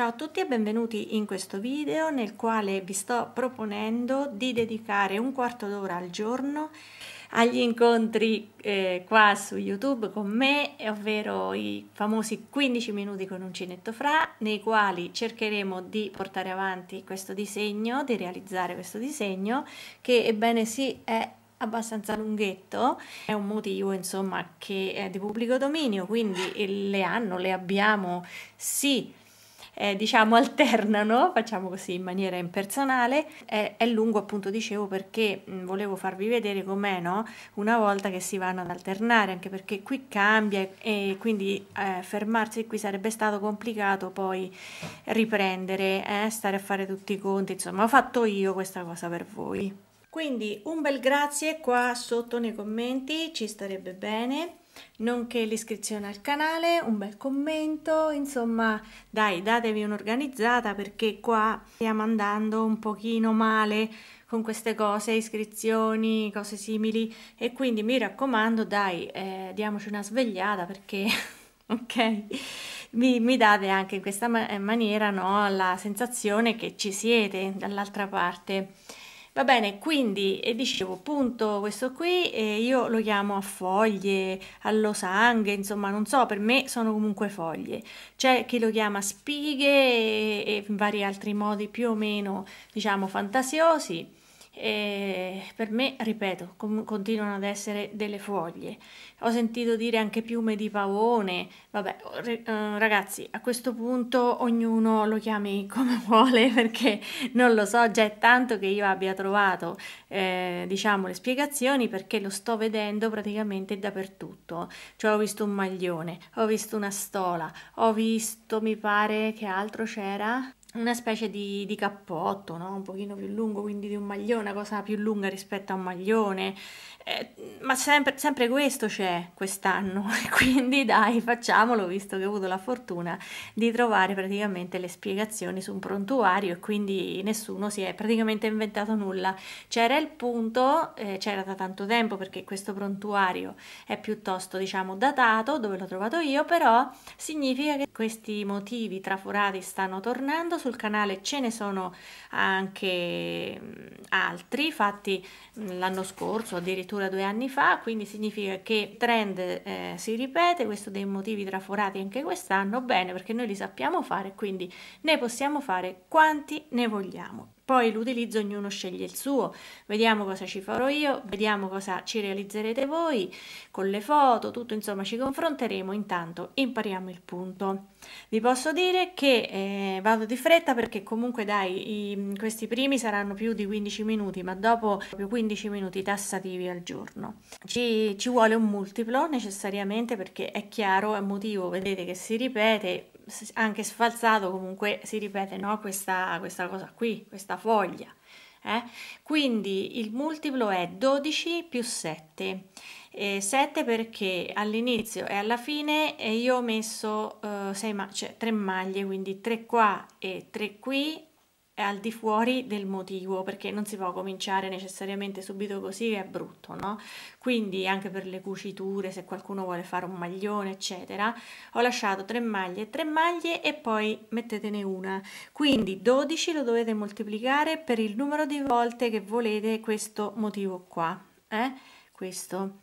Ciao a tutti e benvenuti in questo video nel quale vi sto proponendo di dedicare un quarto d'ora al giorno agli incontri eh, qua su YouTube con me, ovvero i famosi 15 minuti con uncinetto fra, nei quali cercheremo di portare avanti questo disegno, di realizzare questo disegno che ebbene sì è abbastanza lunghetto, è un motivo insomma che è di pubblico dominio, quindi le hanno, le abbiamo sì eh, diciamo alternano, facciamo così in maniera impersonale. Eh, è lungo appunto dicevo perché volevo farvi vedere com'è no? una volta che si vanno ad alternare, anche perché qui cambia e quindi eh, fermarsi qui sarebbe stato complicato poi riprendere, eh, stare a fare tutti i conti, insomma ho fatto io questa cosa per voi. Quindi un bel grazie qua sotto nei commenti, ci starebbe bene nonché l'iscrizione al canale, un bel commento, insomma dai datevi un'organizzata perché qua stiamo andando un pochino male con queste cose, iscrizioni, cose simili e quindi mi raccomando dai eh, diamoci una svegliata perché ok? Mi, mi, date anche in questa maniera no, la sensazione che ci siete dall'altra parte. Va bene, quindi eh, dicevo, punto questo qui, eh, io lo chiamo a foglie, a losanghe, insomma, non so, per me sono comunque foglie. C'è chi lo chiama spighe e, e in vari altri modi più o meno, diciamo, fantasiosi. E per me, ripeto, continuano ad essere delle foglie. Ho sentito dire anche piume di pavone. Vabbè, eh, ragazzi, a questo punto ognuno lo chiami come vuole perché non lo so, già è tanto che io abbia trovato, eh, diciamo, le spiegazioni perché lo sto vedendo praticamente dappertutto. Cioè ho visto un maglione, ho visto una stola, ho visto, mi pare che altro c'era una specie di, di cappotto, no? un pochino più lungo, quindi di un maglione, una cosa più lunga rispetto a un maglione, eh, ma sempre, sempre, questo c'è quest'anno, quindi dai facciamolo, visto che ho avuto la fortuna di trovare praticamente le spiegazioni su un prontuario e quindi nessuno si è praticamente inventato nulla. C'era il punto, eh, c'era da tanto tempo perché questo prontuario è piuttosto diciamo datato, dove l'ho trovato io, però significa che questi motivi traforati stanno tornando sul canale ce ne sono anche mm, altri fatti mm, l'anno scorso, addirittura due anni fa, quindi significa che il trend eh, si ripete, questo dei motivi traforati anche quest'anno, bene perché noi li sappiamo fare, quindi ne possiamo fare quanti ne vogliamo. Poi l'utilizzo ognuno sceglie il suo, vediamo cosa ci farò io, vediamo cosa ci realizzerete voi con le foto, tutto insomma ci confronteremo, intanto impariamo il punto. Vi posso dire che eh, vado di fretta perché comunque dai, i, questi primi saranno più di 15 minuti, ma dopo 15 minuti tassativi al giorno. Ci, ci vuole un multiplo necessariamente perché è chiaro, è un motivo, vedete che si ripete, anche sfalsato comunque si ripete no? questa, questa cosa qui, questa foglia. Eh? Quindi il multiplo è 12 più 7, eh, 7 perché all'inizio e alla fine io ho messo eh, ma cioè, 3 maglie, quindi 3 qua e 3 qui è al di fuori del motivo perché non si può cominciare necessariamente subito così è brutto no quindi anche per le cuciture se qualcuno vuole fare un maglione eccetera ho lasciato tre maglie tre maglie e poi mettetene una quindi 12 lo dovete moltiplicare per il numero di volte che volete questo motivo qua eh? questo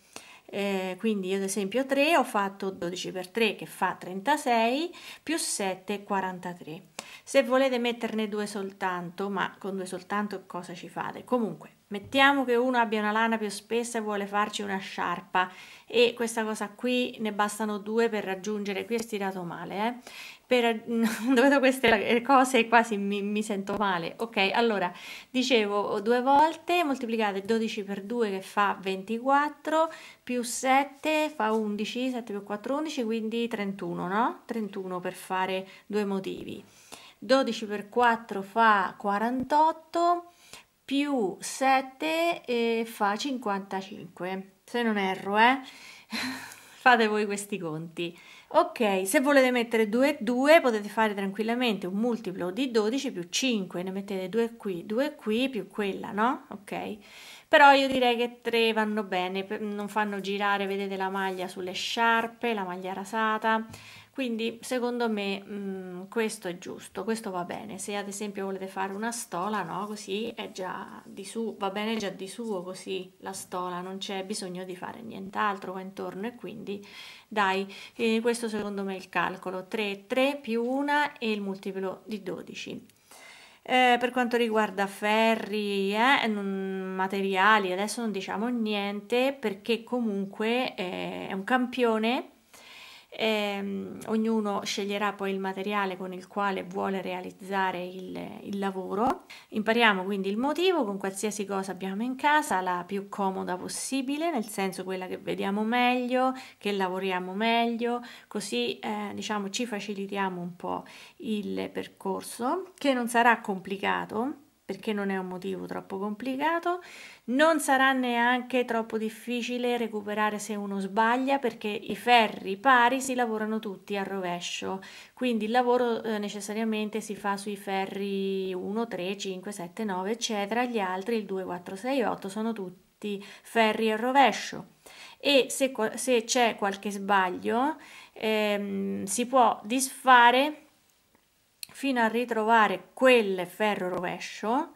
eh, quindi io ad esempio 3 ho fatto 12 per 3 che fa 36 più 7 43 se volete metterne due soltanto, ma con due soltanto cosa ci fate? Comunque, mettiamo che uno abbia una lana più spessa e vuole farci una sciarpa e questa cosa qui ne bastano due per raggiungere, qui è stirato male, eh? per, vedo queste cose quasi mi, mi, sento male. Ok, allora, dicevo due volte, moltiplicate 12 per 2 che fa 24, più 7 fa 11, 7 più 4 11, quindi 31, no? 31 per fare due motivi. 12 per 4 fa 48 più 7 eh, fa 55 se non erro eh fate voi questi conti ok se volete mettere 2 e 2 potete fare tranquillamente un multiplo di 12 più 5 ne mettete 2 qui 2 qui più quella no ok però io direi che 3 vanno bene non fanno girare vedete la maglia sulle sciarpe la maglia rasata quindi secondo me mh, mm, questo è giusto questo va bene se ad esempio volete fare una stola no così è già di su va bene già di suo così la stola non c'è bisogno di fare nient'altro qua intorno e quindi dai eh, questo secondo me è il calcolo 3 3 più 1 e il multiplo di 12 eh, per quanto riguarda ferri, eh, materiali, adesso non diciamo niente perché comunque eh, è un campione e, ehm, ognuno sceglierà poi il materiale con il quale vuole realizzare il, il, lavoro. Impariamo quindi il motivo con qualsiasi cosa abbiamo in casa, la più comoda possibile, nel senso quella che vediamo meglio, che lavoriamo meglio, così eh, diciamo ci facilitiamo un po' il percorso, che non sarà complicato perché non è un motivo troppo complicato, non sarà neanche troppo difficile recuperare se uno sbaglia perché i ferri pari si lavorano tutti al rovescio, quindi il lavoro eh, necessariamente si fa sui ferri 1, 3, 5, 7, 9 eccetera, gli altri il 2, 4, 6, 8 sono tutti ferri al rovescio e se, se c'è qualche sbaglio ehm, si può disfare fino a ritrovare quel ferro rovescio,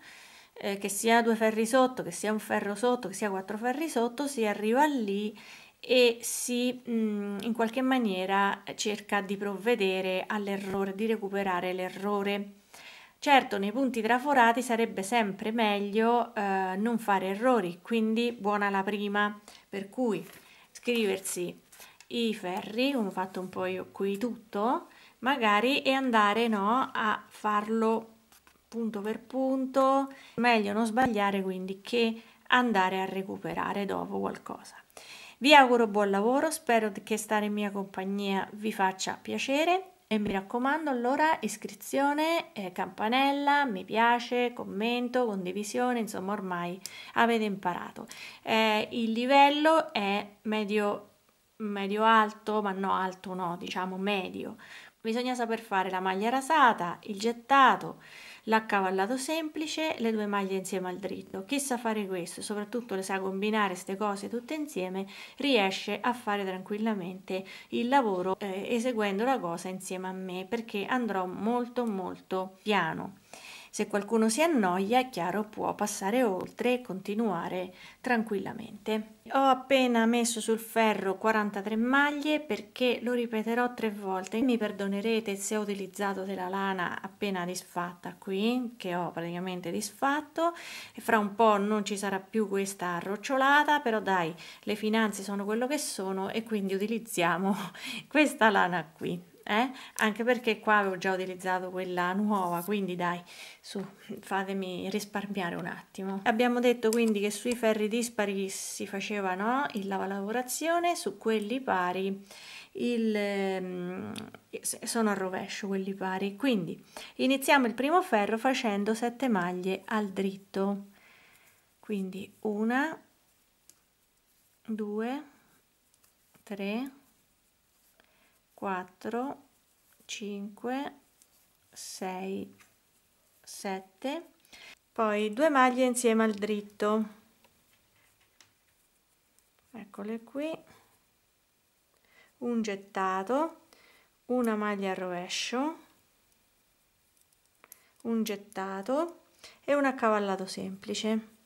eh, che sia due ferri sotto, che sia un ferro sotto, che sia quattro ferri sotto, si arriva lì e si mh, mm, in qualche maniera cerca di provvedere all'errore, di recuperare l'errore. Certo, nei punti traforati sarebbe sempre meglio eh, non fare errori, quindi buona la prima, per cui scriversi i ferri, come ho fatto un po' io qui tutto, magari e andare no, a farlo punto per punto, meglio non sbagliare quindi che andare a recuperare dopo qualcosa. Vi auguro buon lavoro, spero che stare in mia compagnia vi faccia piacere e mi raccomando allora iscrizione, eh, campanella, mi piace, commento, condivisione, insomma ormai avete imparato. Eh, il livello è medio, medio alto, ma no alto no, diciamo medio, Bisogna saper fare la maglia rasata, il gettato, l'accavallato semplice, le due maglie insieme al dritto. Chi sa fare questo, soprattutto le sa combinare queste cose tutte insieme, riesce a fare tranquillamente il lavoro eh, eseguendo la cosa insieme a me perché andrò molto molto piano. Se qualcuno si annoia, è chiaro, può passare oltre e continuare tranquillamente. Ho appena messo sul ferro 43 maglie perché lo ripeterò tre volte. Mi perdonerete se ho utilizzato della lana appena disfatta qui, che ho praticamente disfatto. E fra un po' non ci sarà più questa rocciolata, però dai, le finanze sono quello che sono e quindi utilizziamo questa lana qui eh? anche perché qua avevo già utilizzato quella nuova quindi dai su fatemi risparmiare un attimo abbiamo detto quindi che sui ferri dispari si faceva no? il lavalavorazione su quelli pari il, ehm, sono al rovescio quelli pari quindi iniziamo il primo ferro facendo 7 maglie al dritto quindi una due tre 4 5 6 7 poi due maglie insieme al dritto eccole qui un gettato una maglia al rovescio un gettato e un accavallato semplice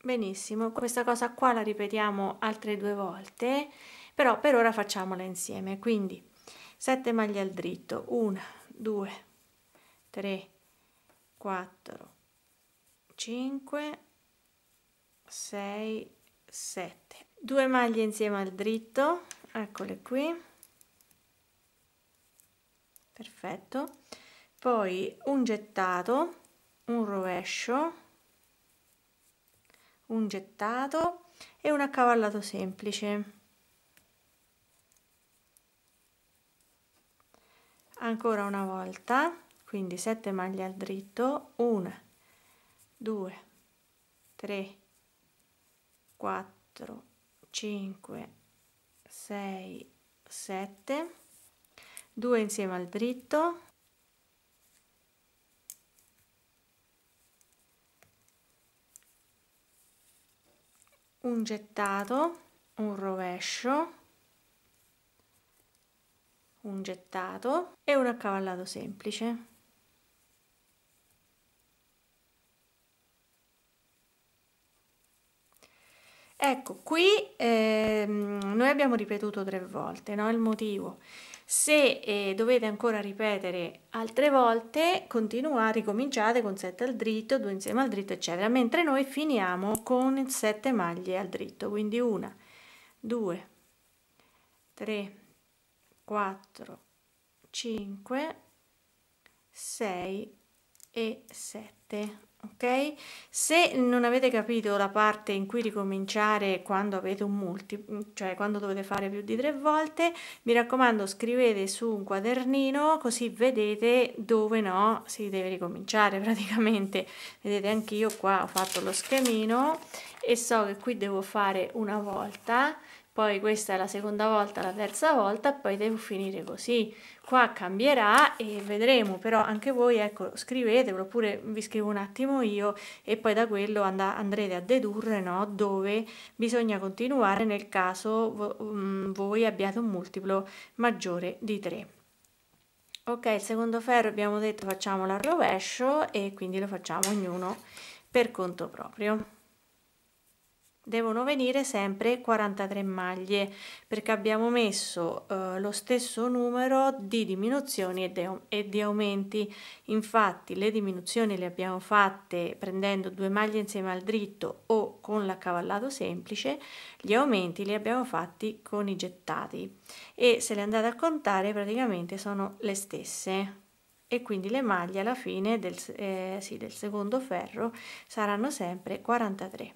Benissimo, questa cosa qua la ripetiamo altre due volte, però per ora facciamola insieme. Quindi 7 maglie al dritto, 1, 2, 3, 4, 5, 6, 7. 2 maglie insieme al dritto, eccole qui. Perfetto. Poi un gettato, un rovescio un gettato e un accavallato semplice ancora una volta quindi 7 maglie al dritto 1 2 3 4 5 6 7 2 insieme al dritto un gettato un rovescio un gettato e un accavallato semplice Ecco, qui ehm, noi abbiamo ripetuto tre volte no? il motivo. Se eh, dovete ancora ripetere altre volte, continuate, ricominciate con 7 al dritto, 2 insieme al dritto, eccetera, mentre noi finiamo con 7 maglie al dritto, quindi 1, 2, 3, 4, 5, 6 e 7 ok? Se non avete capito la parte in cui ricominciare quando avete un multiplo, cioè quando dovete fare più di tre volte, mi raccomando scrivete su un quadernino così vedete dove no si deve ricominciare praticamente. Vedete anch'io qua ho fatto lo schemino e so che qui devo fare una volta poi questa è la seconda volta, la terza volta, poi devo finire così. Qua cambierà e vedremo, però anche voi ecco, scrivetelo, oppure vi scrivo un attimo io e poi da quello and andrete a dedurre no, dove bisogna continuare nel caso mm, voi abbiate un multiplo maggiore di 3. Ok, il secondo ferro abbiamo detto facciamolo al rovescio e quindi lo facciamo ognuno per conto proprio devono venire sempre 43 maglie perché abbiamo messo eh, lo stesso numero di diminuzioni e, e di aumenti infatti le diminuzioni le abbiamo fatte prendendo due maglie insieme al dritto o con l'accavallato semplice gli aumenti li abbiamo fatti con i gettati e se le andate a contare praticamente sono le stesse e quindi le maglie alla fine del, eh, sì, del secondo ferro saranno sempre 43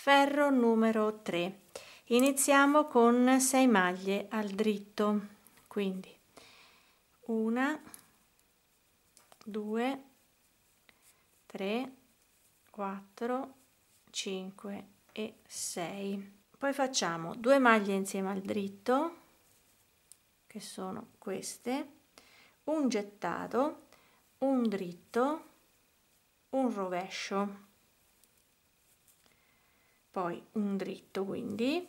ferro numero 3 iniziamo con 6 maglie al dritto quindi una, due, tre, quattro, cinque e sei. poi facciamo due maglie insieme al dritto che sono queste un gettato un dritto un rovescio poi un dritto quindi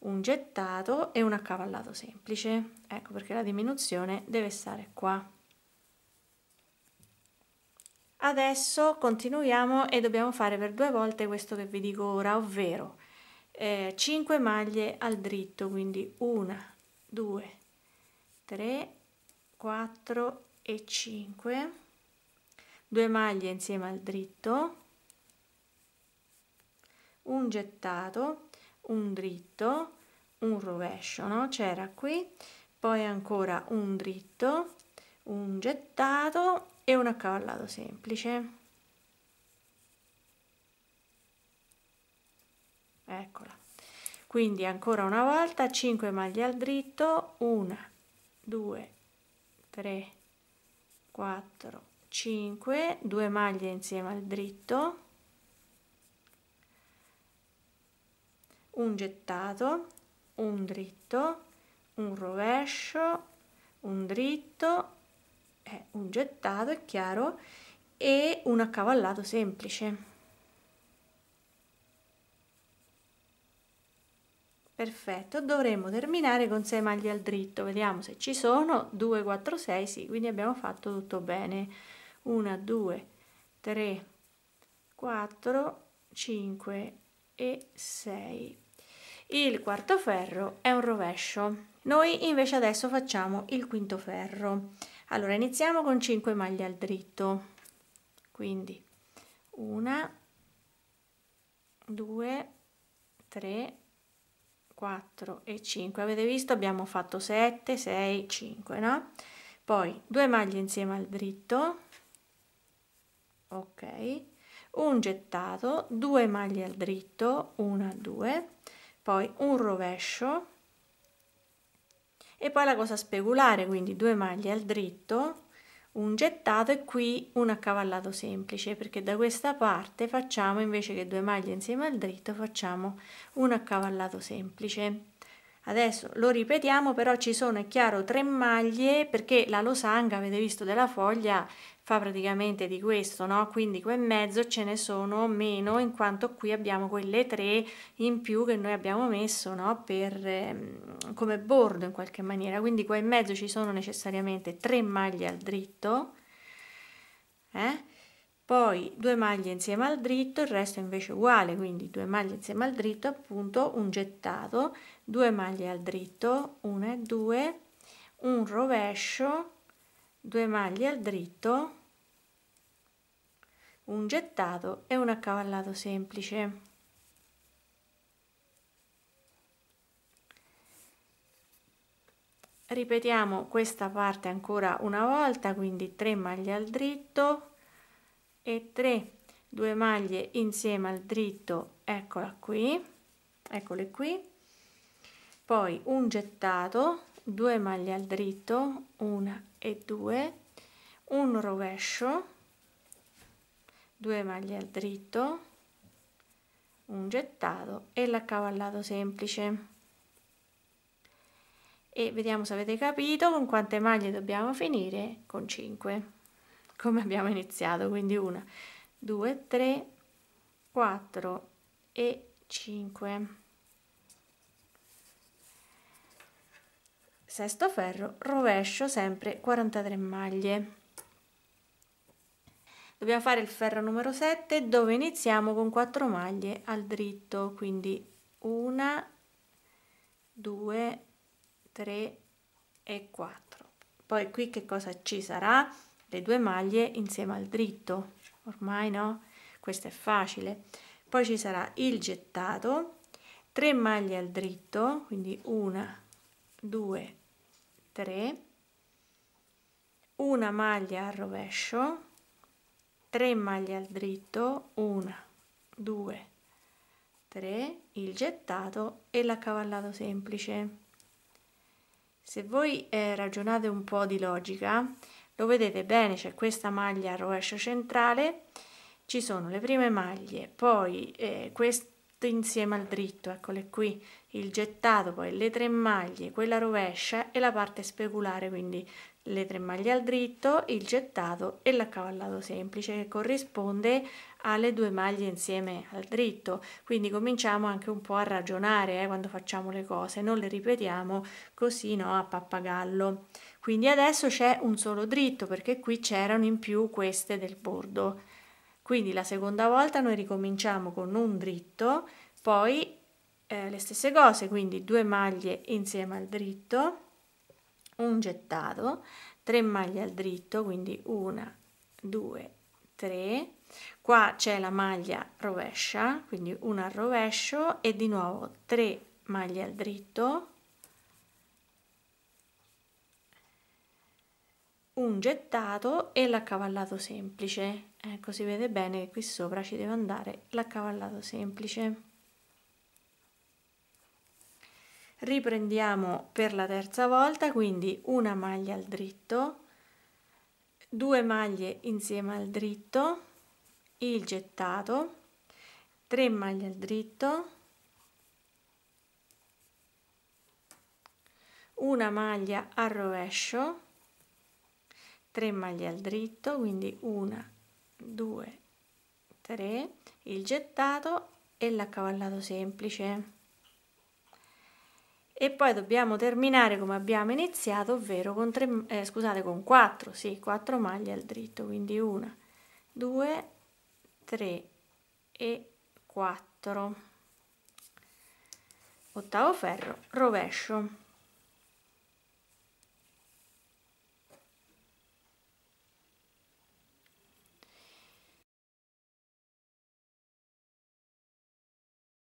un gettato e un accavallato semplice ecco perché la diminuzione deve stare qua adesso continuiamo e dobbiamo fare per due volte questo che vi dico ora ovvero eh, 5 maglie al dritto quindi 1 2 3 4 e 5 2 maglie insieme al dritto un gettato, un dritto, un rovescio, no? C'era qui, poi ancora un dritto, un gettato e un accavallato semplice. Eccola. Quindi ancora una volta 5 maglie al dritto, 1, 2, 3, 4, 5, 2 maglie insieme al dritto, un gettato, un dritto, un rovescio, un dritto, eh, un gettato è chiaro, e un accavallato semplice. Perfetto, dovremmo terminare con 6 maglie al dritto, vediamo se ci sono, 2, 4, 6, sì, quindi abbiamo fatto tutto bene. 1, 2, 3, 4, 5 e 6 il quarto ferro è un rovescio. Noi invece adesso facciamo il quinto ferro. Allora iniziamo con 5 maglie al dritto. Quindi una, due, tre, quattro e cinque. Avete visto? Abbiamo fatto 7, 6, 5, no? Poi due maglie insieme al dritto. Ok. Un gettato, 2 maglie al dritto, una, due poi un rovescio e poi la cosa speculare, quindi due maglie al dritto, un gettato e qui un accavallato semplice perché da questa parte facciamo invece che due maglie insieme al dritto facciamo un accavallato semplice. Adesso lo ripetiamo, però ci sono, è chiaro, tre maglie perché la losanga, avete visto della foglia, fa praticamente di questo, no? quindi qua in mezzo ce ne sono meno in quanto qui abbiamo quelle tre in più che noi abbiamo messo no? per, ehm, come bordo in qualche maniera, quindi qua in mezzo ci sono necessariamente tre maglie al dritto, eh? poi due maglie insieme al dritto, il resto invece uguale, quindi due maglie insieme al dritto appunto, un gettato, due maglie al dritto, una e due, un rovescio, 2 maglie al dritto un gettato e un accavallato semplice ripetiamo questa parte ancora una volta quindi 3 maglie al dritto e 3 2 maglie insieme al dritto eccola qui eccole qui poi un gettato 2 maglie al dritto una e due un rovescio 2 maglie al dritto un gettato e l'accavallato semplice e vediamo se avete capito con quante maglie dobbiamo finire con 5 come abbiamo iniziato quindi una due tre quattro e 5 sesto ferro, rovescio sempre 43 maglie. Dobbiamo fare il ferro numero 7 dove iniziamo con 4 maglie al dritto, quindi una 2, 3 e 4. Poi qui che cosa ci sarà? Le due maglie insieme al dritto, ormai no? Questo è facile. Poi ci sarà il gettato, 3 maglie al dritto, quindi 1, 2, 3 una maglia al rovescio 3 maglie al dritto 1 2 3 il gettato e l'accavallato semplice se voi eh, ragionate un po di logica lo vedete bene c'è questa maglia al rovescio centrale ci sono le prime maglie poi eh, questa tutte insieme al dritto, eccole qui, il gettato, poi le tre maglie, quella rovescia e la parte speculare, quindi le tre maglie al dritto, il gettato e l'accavallato semplice che corrisponde alle due maglie insieme al dritto. Quindi cominciamo anche un po' a ragionare eh, quando facciamo le cose, non le ripetiamo così no, a pappagallo. Quindi adesso c'è un solo dritto perché qui c'erano in più queste del bordo. Quindi la seconda volta noi ricominciamo con un dritto, poi eh, le stesse cose, quindi due maglie insieme al dritto, un gettato, 3 maglie al dritto, quindi una, due, tre. Qua c'è la maglia rovescia, quindi una al rovescio e di nuovo 3 maglie al dritto, un gettato e l'accavallato semplice ecco si vede bene che qui sopra ci deve andare l'accavallato semplice riprendiamo per la terza volta quindi una maglia al dritto due maglie insieme al dritto il gettato 3 maglie al dritto una maglia al rovescio 3 maglie al dritto quindi una 2 3 il gettato e l'accavallato semplice e poi dobbiamo terminare come abbiamo iniziato ovvero con tre, eh, scusate con 4 sì 4 maglie al dritto quindi 1 2 3 e 4 ottavo ferro rovescio